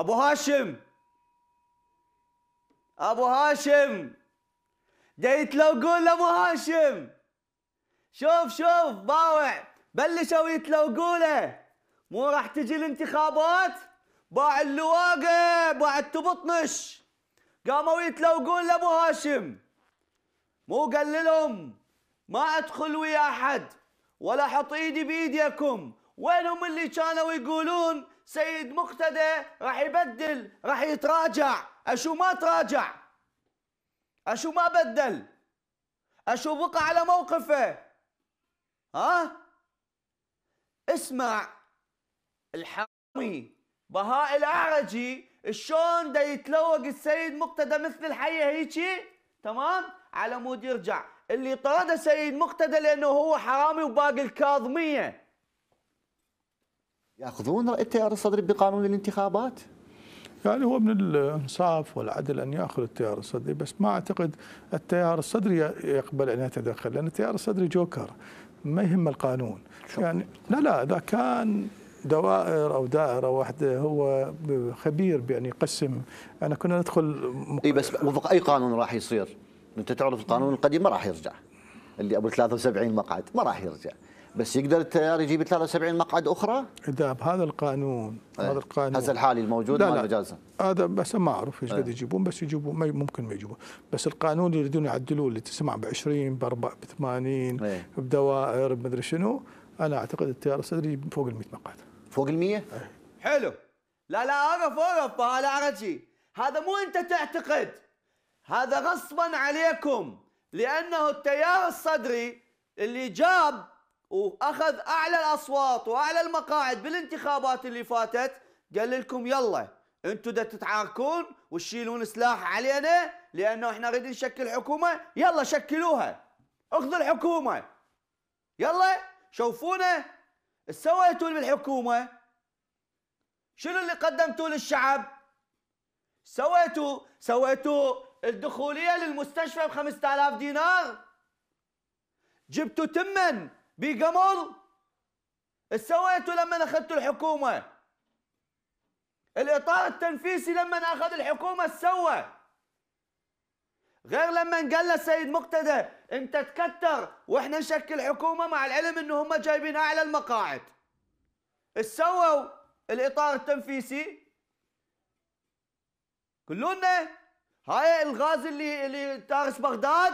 ابو هاشم ابو هاشم جيت لو قول لابو هاشم شوف شوف باوع بلش اويت لو قوله مو راح تجي الانتخابات باع اللواقه بعد تبطنش قاموا يتلوقون لابو هاشم مو قال لهم ما ادخل ويا احد ولا احط ايدي بايديكم وينهم اللي كانوا يقولون سيد مقتدى راح يبدل راح يتراجع اشو ما تراجع اشو ما بدل اشو بقى على موقفه ها اسمع الحرامي بهاء الاعرجي شلون دا يتلوق السيد مقتدى مثل الحيه هيجي تمام على مود يرجع اللي طرده سيد مقتدى لانه هو حرامي وباقي الكاظميه ياخذون رأي التيار الصدري بقانون الانتخابات؟ يعني هو من الانصاف والعدل ان ياخذ التيار الصدري بس ما اعتقد التيار الصدري يقبل ان يتدخل لان التيار الصدري جوكر ما يهم القانون شكرا. يعني لا لا اذا كان دوائر او دائره واحده هو خبير بان يقسم انا كنا ندخل مق... اي بس وفق اي قانون راح يصير انت تعرف القانون القديم ما راح يرجع اللي ابو 73 مقعد ما راح يرجع بس يقدر التيار يجيب 73 مقعد اخرى؟ اذا بهذا القانون أيه. هذا القانون هذا الحالي الموجود لا ما مجازا هذا بس ما اعرف ايش إيه. قد يجيبون بس يجيبون ممكن ما يجيبون بس القانون اللي يريدون يعدلوه اللي تسمع ب 20 ب 80 أيه. بدوائر بمدري شنو انا اعتقد التيار الصدري فوق ال 100 مقعد فوق ال 100 إيه. حلو لا لا اعرف اعرف هذا عرجي هذا مو انت تعتقد هذا غصبا عليكم لأنه التيار الصدري اللي جاب وأخذ أعلى الأصوات وأعلى المقاعد بالانتخابات اللي فاتت قال لكم يلا انتم دا تتعاركون وتشيلون سلاح علينا لأنه احنا نريد نشكل حكومة يلا شكلوها اخذوا الحكومة يلا شوفونا ايش سويتوا بالحكومة شنو اللي قدمتوه للشعب سويتوا سويتوا الدخوليه للمستشفى ب 5000 دينار جبتوا تمن بقمر ايش سويتوا لما اخذتوا الحكومه؟ الاطار التنفيسي لما اخذ الحكومه ايش سوى؟ غير لما قال له السيد مقتدى انت تكتر واحنا نشكل حكومه مع العلم انه هم جايبين اعلى المقاعد. ايش سووا الاطار التنفيسي؟ كلنا هاي الغاز اللي اللي تارس بغداد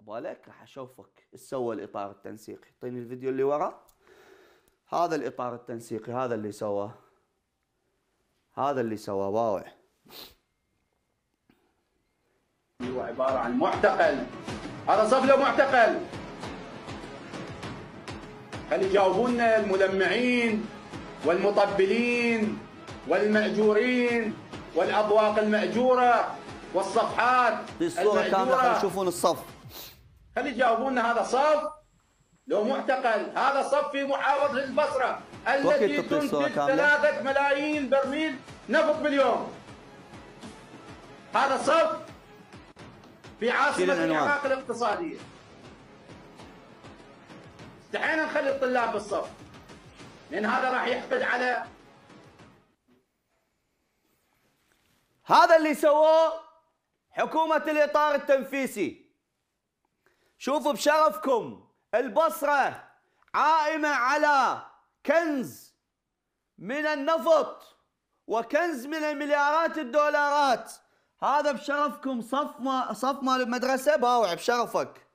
بالك راح اشوفك ايش سوى الاطار التنسيقي اعطيني الفيديو اللي ورا هذا الاطار التنسيقي هذا اللي سواه هذا اللي سواه واو هو عباره عن معتقل هذا صف له معتقل هل يجاوبونا الملمعين والمطبلين والمأجورين والأبواق المأجورة والصفحات الصورة كاملة خلينا يشوفون الصف هل يجاوبونا هذا صف لو معتقل هذا صف في محافظة البصرة التي تنتج ثلاثة ملايين برميل نفط باليوم هذا صف في عاصمة العراق الاقتصادية دعينا نخلي الطلاب بالصف لان هذا راح يحقد على هذا اللي سووه حكومة الإطار التنفيسي شوفوا بشرفكم البصرة عائمة على كنز من النفط وكنز من المليارات الدولارات هذا بشرفكم صف ما صف مال المدرسة باوع بشرفك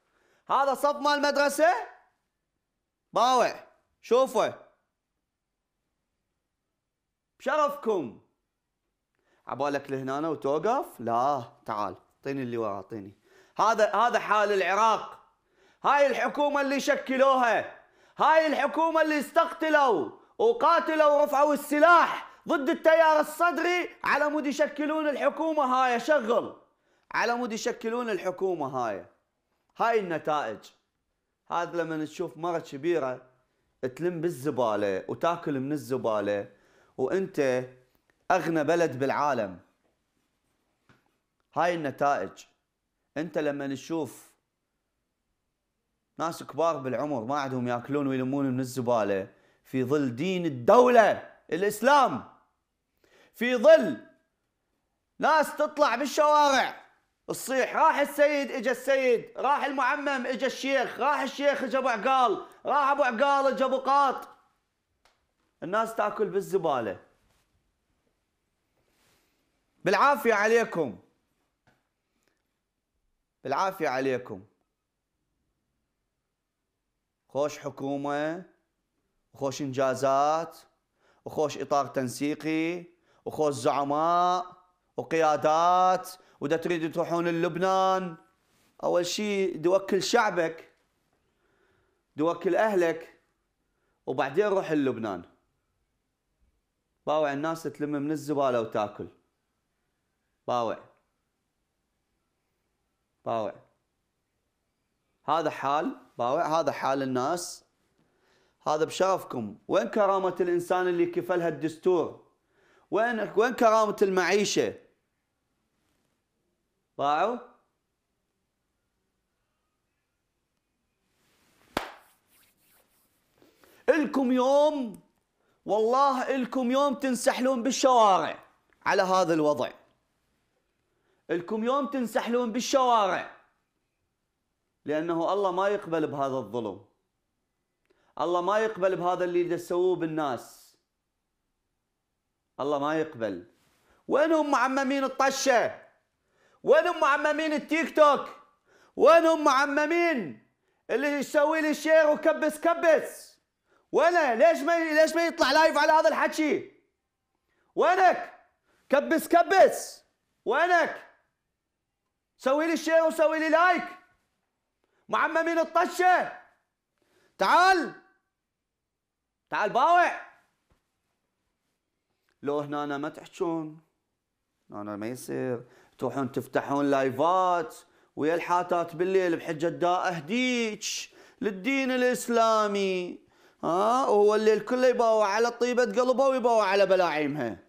هذا صف مال المدرسة طاوع شوفه بشرفكم عبالك لهنا وتوقف لا تعال اعطيني اللي ورا اعطيني هذا هذا حال العراق هاي الحكومه اللي شكلوها هاي الحكومه اللي استقتلوا وقاتلوا ورفعوا السلاح ضد التيار الصدري على مود يشكلون الحكومه هاي شغل على مود يشكلون الحكومه هاي هاي النتائج هذا لما تشوف مره كبيره تلم بالزباله وتاكل من الزباله وانت اغنى بلد بالعالم هاي النتائج انت لما نشوف ناس كبار بالعمر ما عندهم ياكلون ويلمون من الزباله في ظل دين الدوله الاسلام في ظل ناس تطلع بالشوارع تصيح راح السيد اجى السيد راح المعمم اجى الشيخ راح الشيخ اجى ابو عقال راح ابو عقال اجى ابو قاط الناس تاكل بالزباله بالعافيه عليكم بالعافيه عليكم خوش حكومه وخوش انجازات وخوش اطار تنسيقي وخوش زعماء وقيادات وإذا تريد تروحون للبنان أول شيء دوكل شعبك دوكل أهلك وبعدين روح للبنان باوع الناس تلم من الزبالة وتاكل باوع باوع هذا حال باوع هذا حال الناس هذا بشرفكم وين كرامة الإنسان اللي كفلها الدستور وين وين كرامة المعيشة ضاعوا الكم يوم والله الكم يوم تنسحلون بالشوارع على هذا الوضع الكم يوم تنسحلون بالشوارع لأنه الله ما يقبل بهذا الظلم الله ما يقبل بهذا اللي تسووه بالناس الله ما يقبل وينهم معممين الطشه وين معممين التيك توك وينهم معممين اللي يسوي لي شير وكبس كبس وانا ليش ما ليش ما يطلع لايف على هذا الحكي وينك كبس كبس وينك سوي لي شير وسوي لي لايك معممين الطشه تعال تعال باوع لو هنا ما تحجون أنا ما يصير تروحون تفتحون لايفات ويا الحاتات بالليل بحجة دا أهديك للدين الإسلامي ها وهو الليل كله يباوع على طيبة قلبه ويباوع على بلاعيمها